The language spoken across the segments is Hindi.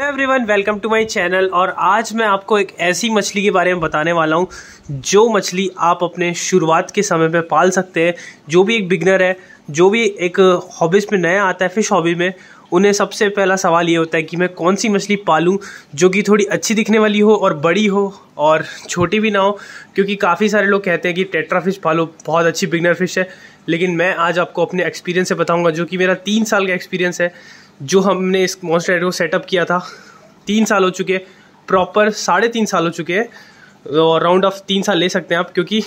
hello everyone welcome to my channel और आज मैं आपको एक ऐसी मछली के बारे में बताने वाला हूँ जो मछली आप अपने शुरुआत के समय पे पाल सकते हैं जो भी एक बिगनर है जो भी एक हॉबीज़ में नया आता है फिश हॉबी में उन्हें सबसे पहला सवाल ये होता है कि मैं कौन सी मछली पालूँ जो कि थोड़ी अच्छी दिखने वाली हो और बड़ी हो और छोटी भी ना हो क्योंकि काफ़ी सारे लोग कहते हैं कि टेट्रा फिश पालो बहुत अच्छी बिगनर फिश है लेकिन मैं आज आपको अपने एक्सपीरियंस से बताऊंगा जो कि मेरा तीन साल का एक्सपीरियंस है जो हमने इस मॉन्स्टर को सेटअप किया था तीन साल हो चुके प्रॉपर साढ़े तीन साल हो चुके हैं और राउंड ऑफ तीन साल ले सकते हैं आप क्योंकि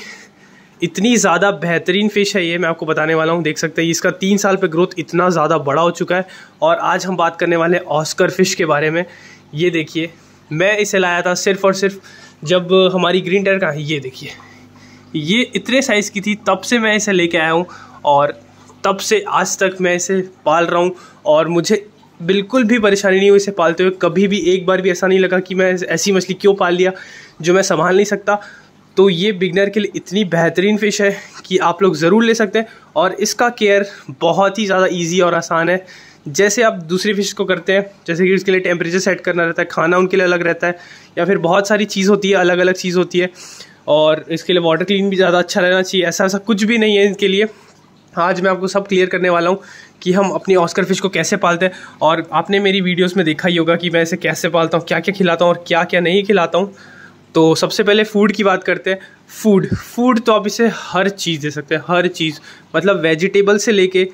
इतनी ज़्यादा बेहतरीन फ़िश है ये मैं आपको बताने वाला हूँ देख सकते हैं इसका तीन साल पे ग्रोथ इतना ज़्यादा बड़ा हो चुका है और आज हम बात करने वाले हैं ऑस्कर फ़िश के बारे में ये देखिए मैं इसे लाया था सिर्फ और सिर्फ जब हमारी ग्रीन टेर का ये देखिए ये इतने साइज़ की थी तब से मैं इसे लेके आया हूँ और तब से आज तक मैं इसे पाल रहा हूँ और मुझे बिल्कुल भी परेशानी नहीं हुई इसे पालते हुए कभी भी एक बार भी ऐसा नहीं लगा कि मैं ऐसी मछली क्यों पाल लिया जो मैं संभाल नहीं सकता तो ये बिगनर के लिए इतनी बेहतरीन फ़िश है कि आप लोग ज़रूर ले सकते हैं और इसका केयर बहुत ही ज़्यादा इजी और आसान है जैसे आप दूसरी फ़िश को करते हैं जैसे कि उसके लिए टेम्परेचर सेट करना रहता है खाना उनके लिए अलग रहता है या फिर बहुत सारी चीज़ होती है अलग अलग चीज़ होती है और इसके लिए वाटर क्लीन भी ज़्यादा अच्छा रहना चाहिए ऐसा ऐसा कुछ भी नहीं है इनके लिए आज मैं आपको सब क्लियर करने वाला हूँ कि हम अपनी ऑस्कर फिश को कैसे पालते हैं और आपने मेरी वीडियोस में देखा ही होगा कि मैं इसे कैसे पालता हूँ क्या क्या खिलाता हूँ और क्या क्या नहीं खिलाता हूँ तो सबसे पहले फूड की बात करते हैं फूड फूड तो आप इसे हर चीज़ दे सकते हैं हर चीज़ मतलब वेजिटेबल से लेके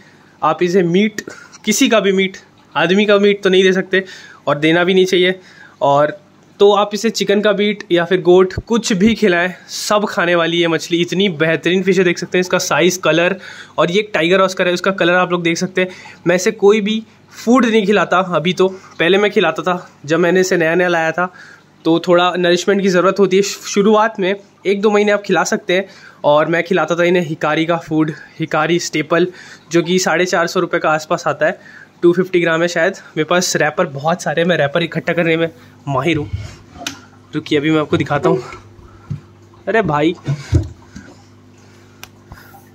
आप इसे मीट किसी का भी मीट आदमी का मीट तो नहीं दे सकते और देना भी नहीं चाहिए और तो आप इसे चिकन का बीट या फिर गोट कुछ भी खिलाएं सब खाने वाली ये मछली इतनी बेहतरीन फिश है देख सकते हैं इसका साइज़ कलर और ये एक टाइगर ऑस्कर है उसका कलर आप लोग देख सकते हैं मैं इसे कोई भी फूड नहीं खिलाता अभी तो पहले मैं खिलाता था जब मैंने इसे नया नया लाया था तो थोड़ा नरिशमेंट की ज़रूरत होती है शुरुआत में एक दो महीने आप खिला सकते हैं और मैं खिलाता था इन्हें हिकारी का फूड हिकारी स्टेपल जो कि साढ़े चार सौ रुपये का आसपास आता है टू फिफ्टी ग्राम है शायद मेरे पास रैपर बहुत सारे मैं रैपर इकट्ठा करने में माहिर हूँ रुकिए अभी मैं आपको दिखाता हूँ अरे भाई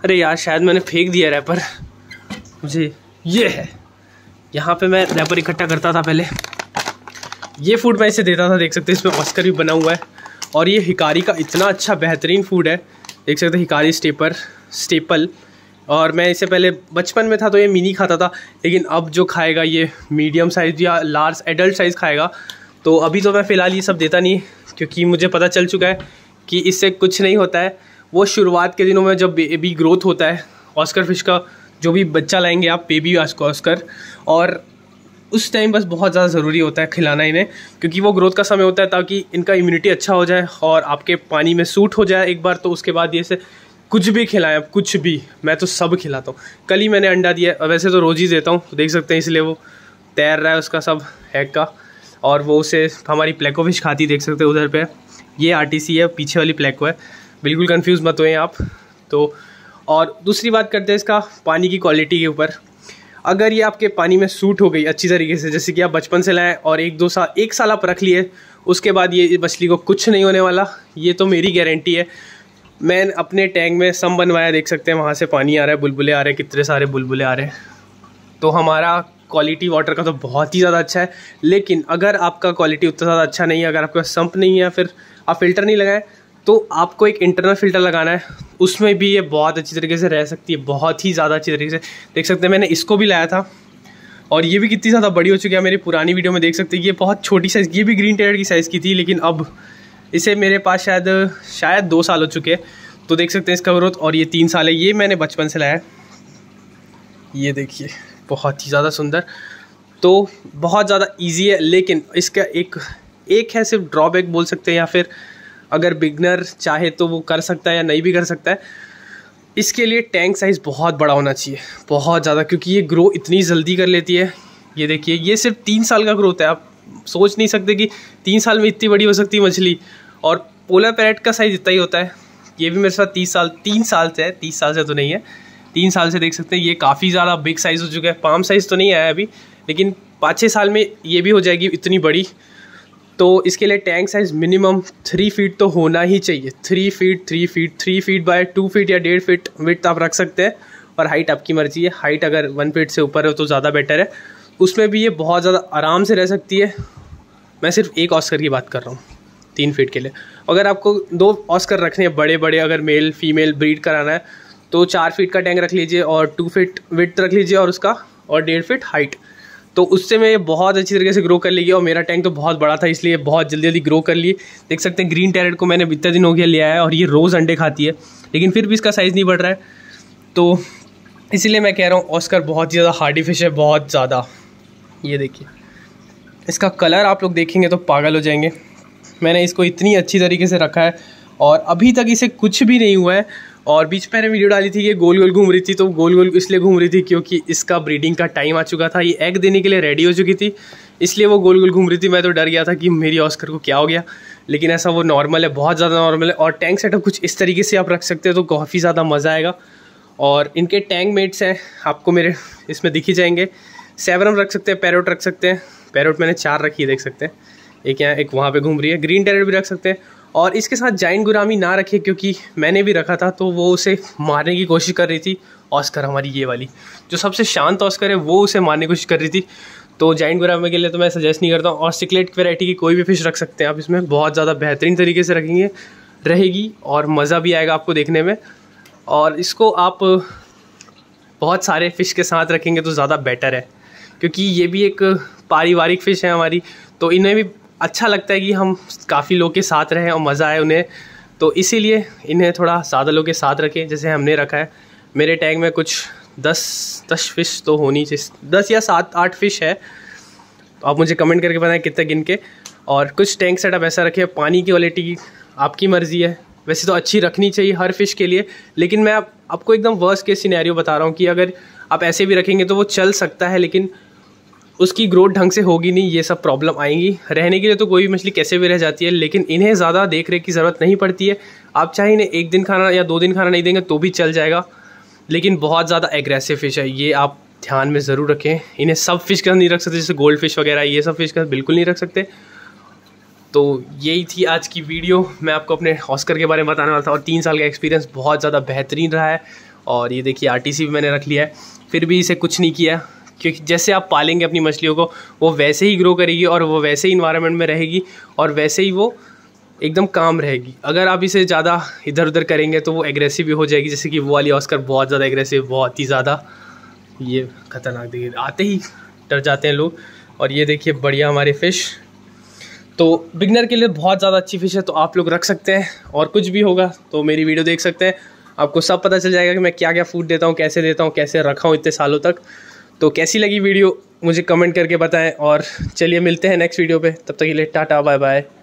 अरे यार शायद मैंने फेंक दिया रैपर मुझे ये है यहाँ पे मैं रैपर इकट्ठा करता था पहले ये फूड मैं इसे देता था देख सकते हैं इसमें ऑस्कर भी बना हुआ है और ये हिकारी का इतना अच्छा बेहतरीन फूड है देख सकते हैं हिकारी स्टेपर स्टेपल और मैं इसे पहले बचपन में था तो ये मिनी खाता था लेकिन अब जो खाएगा ये मीडियम साइज़ या लार्ज एडल्ट साइज़ खाएगा तो अभी तो मैं फ़िलहाल ये सब देता नहीं क्योंकि मुझे पता चल चुका है कि इससे कुछ नहीं होता है वो शुरुआत के दिनों में जब बेबी ग्रोथ होता है ऑस्कर फिश का जो भी बच्चा लाएंगे आप बेबी ऑस्कर और उस टाइम बस बहुत ज़्यादा ज़रूरी होता है खिलाना इन्हें क्योंकि वो ग्रोथ का समय होता है ताकि इनका इम्यूनिटी अच्छा हो जाए और आपके पानी में सूट हो जाए एक बार तो उसके बाद ये से कुछ भी खिलाएं आप कुछ भी मैं तो सब खिलाता हूँ कल ही मैंने अंडा दिया वैसे तो रोज़ ही देता हूँ देख सकते हैं इसलिए वो तैर रहा है उसका सब हैग का और वो उसे हमारी फिश खाती देख सकते हो उधर पे ये आरटीसी है पीछे वाली प्लेको है बिल्कुल कंफ्यूज मत हो आप तो और दूसरी बात करते हैं इसका पानी की क्वालिटी के ऊपर अगर ये आपके पानी में सूट हो गई अच्छी तरीके से जैसे कि आप बचपन से लाएँ और एक दो साल एक साल आप रख लिए उसके बाद ये मछली को कुछ नहीं होने वाला ये तो मेरी गारंटी है मैं अपने टैंक में सम बनवाया देख सकते हैं वहाँ से पानी आ रहा है बुलबुले आ रहे हैं कितने सारे बुलबुले आ रहे हैं तो हमारा क्वालिटी वाटर का तो बहुत ही ज़्यादा अच्छा है लेकिन अगर आपका क्वालिटी उतना ज़्यादा अच्छा नहीं है अगर आपके पास संप नहीं है फिर आप फिल्टर नहीं लगाएं तो आपको एक इंटरनल फिल्टर लगाना है उसमें भी ये बहुत अच्छी तरीके से रह सकती है बहुत ही ज़्यादा अच्छी तरीके से देख सकते हैं मैंने इसको भी लाया था और ये भी कितनी ज़्यादा बड़ी हो चुकी है मेरी पुरानी वीडियो में देख सकते हैं ये बहुत छोटी साइज़ ये भी ग्रीन टेलर की साइज़ की थी लेकिन अब इसे मेरे पास शायद शायद दो साल हो चुके हैं तो देख सकते हैं इसका ग्रोथ और ये तीन साल है ये मैंने बचपन से लाया है ये देखिए बहुत ही ज़्यादा सुंदर तो बहुत ज़्यादा इजी है लेकिन इसका एक एक है सिर्फ ड्रॉबैक बोल सकते हैं या फिर अगर बिगनर चाहे तो वो कर सकता है या नहीं भी कर सकता है इसके लिए टैंक साइज़ बहुत बड़ा होना चाहिए बहुत ज़्यादा क्योंकि ये ग्रो इतनी जल्दी कर लेती है ये देखिए ये सिर्फ तीन साल का ग्रोथ है आप सोच नहीं सकते कि तीन साल में इतनी बड़ी हो सकती है मछली और पोला पैरेट का साइज़ इतना ही होता है ये भी मेरे साथ तीस साल तीन साल से है तीस साल से तो नहीं है तीन साल से देख सकते हैं ये काफ़ी ज़्यादा बिग साइज़ हो चुका है पाम साइज़ तो नहीं आया अभी लेकिन पाँच छः साल में ये भी हो जाएगी इतनी बड़ी तो इसके लिए tank size minimum three feet तो होना ही चाहिए three feet three feet three feet by two feet या डेढ़ फीट विथ आप रख सकते हैं और हाइट आपकी मर्जी है हाइट अगर वन फीट से ऊपर हो तो ज़्यादा बेटर है उसमें भी ये बहुत ज़्यादा आराम से रह सकती है मैं सिर्फ एक ऑस्कर की बात कर रहा हूँ तीन फीट के लिए अगर आपको दो ऑस्कर रखने हैं बड़े बड़े अगर मेल फीमेल ब्रीड कराना है तो चार फीट का टैंक रख लीजिए और टू फीट विथ रख लीजिए और उसका और डेढ़ फीट हाइट तो उससे मैं बहुत अच्छी तरीके से ग्रो कर लीजिए और मेरा टैंक तो बहुत बड़ा था इसलिए बहुत जल्दी जल्दी ग्रो कर लिए देख सकते हैं ग्रीन टैरेट को मैंने इतना दिन हो गया लिया है और ये रोज़ अंडे खाती है लेकिन फिर भी इसका साइज़ नहीं बढ़ रहा है तो इसीलिए मैं कह रहा हूँ ऑस्कर बहुत ही ज़्यादा हार्डी फिश है बहुत ज़्यादा ये देखिए इसका कलर आप लोग देखेंगे तो पागल हो जाएंगे मैंने इसको इतनी अच्छी तरीके से रखा है और अभी तक इसे कुछ भी नहीं हुआ है और बीच में मैंने वीडियो डाली थी ये गोल गोल घूम रही थी तो गोल गोल इसलिए घूम रही थी क्योंकि इसका ब्रीडिंग का टाइम आ चुका था ये एग देने के लिए रेडी हो चुकी थी इसलिए वो गोल गोल घूम रही थी मैं तो डर गया था कि मेरी ऑस्कर को क्या हो गया लेकिन ऐसा वो नॉर्मल है बहुत ज़्यादा नॉर्मल है और टैंक सेटअप कुछ इस तरीके से आप रख सकते हो तो काफ़ी ज़्यादा मज़ा आएगा और इनके टैंक मेट्स हैं आपको मेरे इसमें दिखी जाएंगे सेवरम रख सकते हैं पैरोट रख सकते हैं पैरोट मैंने चार रखी है देख सकते हैं एक यहाँ एक वहाँ पे घूम रही है ग्रीन टैरेट भी रख सकते हैं और इसके साथ जाइन गुरामी ना रखे क्योंकि मैंने भी रखा था तो वो उसे मारने की कोशिश कर रही थी ऑस्कर हमारी ये वाली जो सबसे शांत ऑस्कर है वो उसे मारने की कोशिश कर रही थी तो जाइन गुरामी के लिए तो मैं सजेस्ट नहीं करता हूँ और सिकलेट वैरायटी की कोई भी फ़िश रख सकते हैं आप इसमें बहुत ज़्यादा बेहतरीन तरीके से रखेंगे रहेगी और मज़ा भी आएगा आपको देखने में और इसको आप बहुत सारे फ़िश के साथ रखेंगे तो ज़्यादा बेटर है क्योंकि ये भी एक पारिवारिक फ़िश है हमारी तो इन्हें भी अच्छा लगता है कि हम काफ़ी लोग के साथ रहें और मज़ा आए उन्हें तो इसीलिए इन्हें थोड़ा ज़्यादा लोग के साथ रखें जैसे हमने रखा है मेरे टैंक में कुछ दस दस फिश तो होनी चाहिए दस या सात आठ फिश है तो आप मुझे कमेंट करके बताएं कितने गिन के और कुछ टैंक सेट आप ऐसा रखें पानी की क्वालिटी आपकी मर्ज़ी है वैसे तो अच्छी रखनी चाहिए हर फिश के लिए लेकिन मैं आप, आपको एकदम वर्स्ट के सिनेरियो बता रहा हूँ कि अगर आप ऐसे भी रखेंगे तो वो चल सकता है लेकिन उसकी ग्रोथ ढंग से होगी नहीं ये सब प्रॉब्लम आएंगी रहने के लिए तो कोई भी मछली कैसे भी रह जाती है लेकिन इन्हें ज़्यादा देख रेख की ज़रूरत नहीं पड़ती है आप चाहे इन्हें एक दिन खाना या दो दिन खाना नहीं देंगे तो भी चल जाएगा लेकिन बहुत ज़्यादा एग्रेसिव फिश है ये आप ध्यान में ज़रूर रखें इन्हें सब फिश का नहीं रख सकते जैसे गोल्ड फिश वगैरह ये सब फिश का बिल्कुल नहीं रख सकते तो यही थी आज की वीडियो मैं आपको अपने ऑस्कर के बारे में बताने वाला था और तीन साल का एक्सपीरियंस बहुत ज़्यादा बेहतरीन रहा है और ये देखिए आर भी मैंने रख लिया है फिर भी इसे कुछ नहीं किया क्योंकि जैसे आप पालेंगे अपनी मछलियों को वो वैसे ही ग्रो करेगी और वो वैसे ही इन्वायरमेंट में रहेगी और वैसे ही वो एकदम काम रहेगी अगर आप इसे ज़्यादा इधर उधर करेंगे तो वो एग्रेसिव भी हो जाएगी जैसे कि वो वाली ऑस्कर बहुत ज़्यादा एग्रेसिव बहुत ही ज़्यादा ये खतरनाक देखिए आते ही डर जाते हैं लोग और ये देखिए बढ़िया हमारे फ़िश तो बिगनर के लिए बहुत ज़्यादा अच्छी फ़िश है तो आप लोग रख सकते हैं और कुछ भी होगा तो मेरी वीडियो देख सकते हैं आपको सब पता चल जाएगा कि मैं क्या क्या फूड देता हूँ कैसे देता हूँ कैसे रखा हूँ इतने सालों तक तो कैसी लगी वीडियो मुझे कमेंट करके बताएं और चलिए मिलते हैं नेक्स्ट वीडियो पे तब तक के लिए टाटा बाय बाय